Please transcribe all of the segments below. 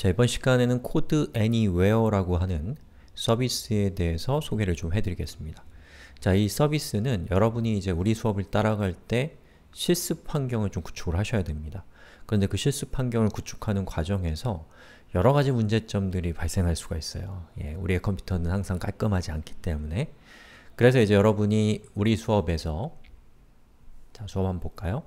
자, 이번 시간에는 코드 anywhere라고 하는 서비스에 대해서 소개를 좀 해드리겠습니다. 자, 이 서비스는 여러분이 이제 우리 수업을 따라갈 때 실습 환경을 좀 구축을 하셔야 됩니다. 그런데 그 실습 환경을 구축하는 과정에서 여러 가지 문제점들이 발생할 수가 있어요. 예, 우리의 컴퓨터는 항상 깔끔하지 않기 때문에 그래서 이제 여러분이 우리 수업에서 자, 수업 한번 볼까요?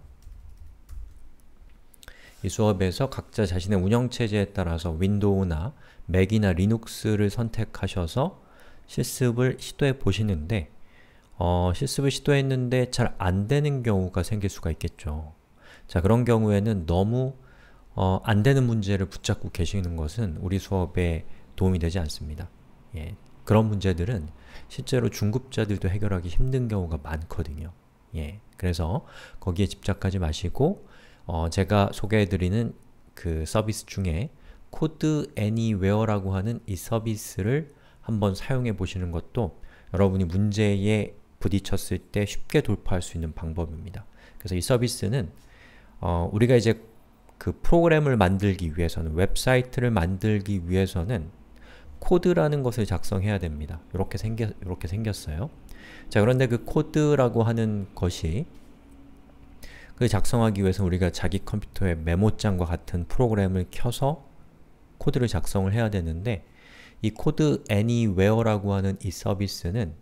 이 수업에서 각자 자신의 운영체제에 따라서 윈도우나 맥이나 리눅스를 선택하셔서 실습을 시도해 보시는데 어, 실습을 시도했는데 잘 안되는 경우가 생길 수가 있겠죠. 자 그런 경우에는 너무 어, 안되는 문제를 붙잡고 계시는 것은 우리 수업에 도움이 되지 않습니다. 예, 그런 문제들은 실제로 중급자들도 해결하기 힘든 경우가 많거든요. 예, 그래서 거기에 집착하지 마시고 어, 제가 소개해드리는 그 서비스 중에 코드 애니웨어라고 하는 이 서비스를 한번 사용해 보시는 것도 여러분이 문제에 부딪혔을 때 쉽게 돌파할 수 있는 방법입니다. 그래서 이 서비스는 어, 우리가 이제 그 프로그램을 만들기 위해서는 웹사이트를 만들기 위해서는 코드라는 것을 작성해야 됩니다. 이렇게 생겨 이렇게 생겼어요. 자 그런데 그 코드라고 하는 것이 그 작성하기 위해서 우리가 자기 컴퓨터에 메모장과 같은 프로그램을 켜서 코드를 작성을 해야 되는데 이 코드 Anywhere라고 하는 이 서비스는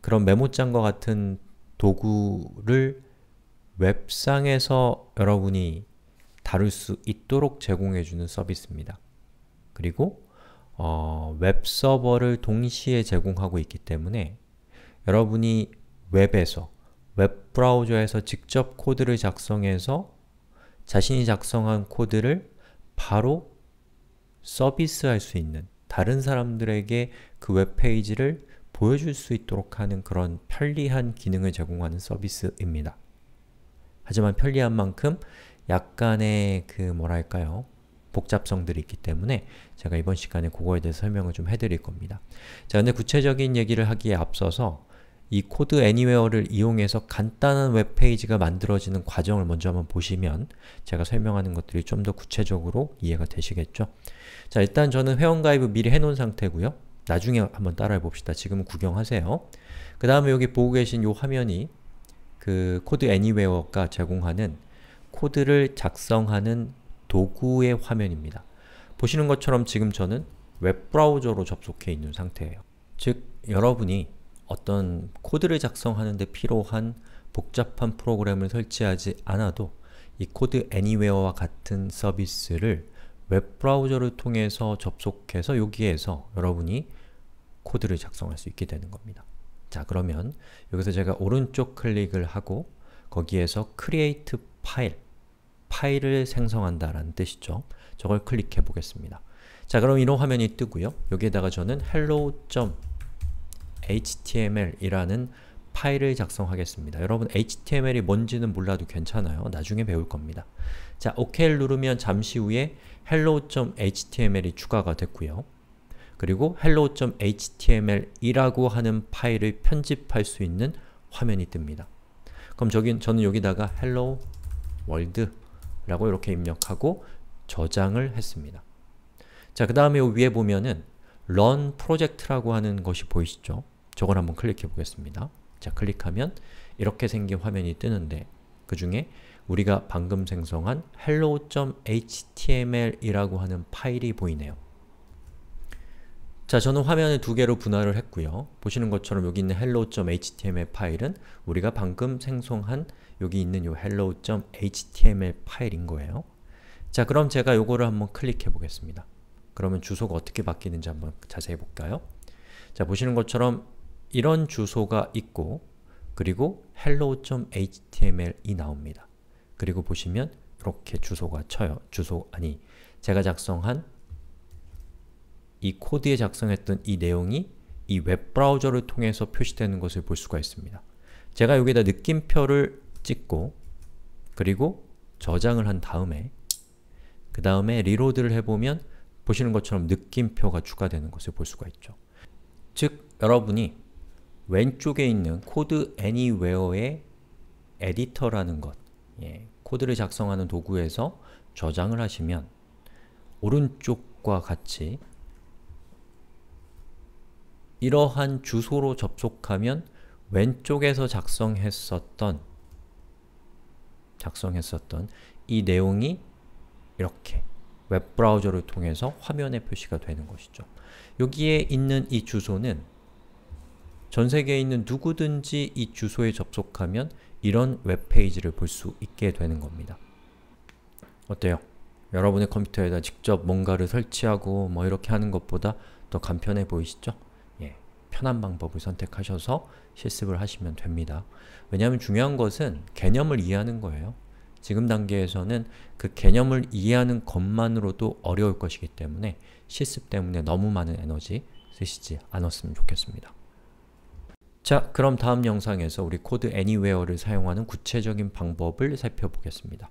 그런 메모장과 같은 도구를 웹상에서 여러분이 다룰 수 있도록 제공해주는 서비스입니다. 그리고 어, 웹서버를 동시에 제공하고 있기 때문에 여러분이 웹에서 웹브라우저에서 직접 코드를 작성해서 자신이 작성한 코드를 바로 서비스할 수 있는 다른 사람들에게 그 웹페이지를 보여줄 수 있도록 하는 그런 편리한 기능을 제공하는 서비스입니다. 하지만 편리한 만큼 약간의 그 뭐랄까요? 복잡성들이 있기 때문에 제가 이번 시간에 그거에 대해서 설명을 좀 해드릴 겁니다. 자, 근데 구체적인 얘기를 하기에 앞서서 이 코드 애니웨어를 이용해서 간단한 웹페이지가 만들어지는 과정을 먼저 한번 보시면 제가 설명하는 것들이 좀 더 구체적으로 이해가 되시겠죠? 자, 일단 저는 회원가입을 미리 해놓은 상태고요. 나중에 한번 따라해 봅시다. 지금 은 구경하세요. 그 다음에 여기 보고 계신 이 화면이 그 코드 애니웨어가 제공하는 코드를 작성하는 도구의 화면입니다. 보시는 것처럼 지금 저는 웹브라우저로 접속해 있는 상태예요. 즉, 여러분이 어떤 코드를 작성하는데 필요한 복잡한 프로그램을 설치하지 않아도 이 코드 애니웨어와 같은 서비스를 웹브라우저를 통해서 접속해서 여기에서 여러분이 코드를 작성할 수 있게 되는 겁니다. 자 그러면 여기서 제가 오른쪽 클릭을 하고 거기에서 create 파일 파일을 생성한다 라는 뜻이죠. 저걸 클릭해 보겠습니다. 자 그럼 이런 화면이 뜨고요. 여기에다가 저는 hello. html이라는 파일을 작성하겠습니다. 여러분 html이 뭔지는 몰라도 괜찮아요. 나중에 배울 겁니다. 자, OK를 누르면 잠시 후에 hello.html이 추가가 됐고요. 그리고 hello.html이라고 하는 파일을 편집할 수 있는 화면이 뜹니다. 그럼 저긴, 저는 여기다가 hello world 라고 이렇게 입력하고 저장을 했습니다. 자, 그 다음에 위에 보면은 run p r o j e c t 라고 하는 것이 보이시죠? 저걸 한번 클릭해 보겠습니다. 자, 클릭하면 이렇게 생긴 화면이 뜨는데 그 중에 우리가 방금 생성한 hello.html이라고 하는 파일이 보이네요. 자, 저는 화면을 두 개로 분할을 했고요. 보시는 것처럼 여기 있는 hello.html 파일은 우리가 방금 생성한 여기 있는 이 hello.html 파일인 거예요. 자, 그럼 제가 요거를 한번 클릭해 보겠습니다. 그러면 주소가 어떻게 바뀌는지 한번 자세히 볼까요? 자, 보시는 것처럼 이런 주소가 있고 그리고 hello.html이 나옵니다. 그리고 보시면 이렇게 주소가 쳐요. 주소 아니 제가 작성한 이 코드에 작성했던 이 내용이 이 웹브라우저를 통해서 표시되는 것을 볼 수가 있습니다. 제가 여기다 느낌표를 찍고 그리고 저장을 한 다음에 그 다음에 리로드를 해보면 보시는 것처럼 느낌표가 추가되는 것을 볼 수가 있죠. 즉, 여러분이 왼쪽에 있는 코드 anywhere의 에디터라는 것 예, 코드를 작성하는 도구에서 저장을 하시면 오른쪽과 같이 이러한 주소로 접속하면 왼쪽에서 작성했었던 작성했었던 이 내용이 이렇게 웹브라우저를 통해서 화면에 표시가 되는 것이죠. 여기에 있는 이 주소는 전 세계에 있는 누구든지 이 주소에 접속하면 이런 웹페이지를 볼 수 있게 되는 겁니다. 어때요? 여러분의 컴퓨터에다 직접 뭔가를 설치하고 뭐 이렇게 하는 것보다 더 간편해 보이시죠? 예, 편한 방법을 선택하셔서 실습을 하시면 됩니다. 왜냐하면 중요한 것은 개념을 이해하는 거예요. 지금 단계에서는 그 개념을 이해하는 것만으로도 어려울 것이기 때문에 실습 때문에 너무 많은 에너지 쓰시지 않았으면 좋겠습니다. 자, 그럼 다음 영상에서 우리 코드 애니웨어를 사용하는 구체적인 방법을 살펴보겠습니다.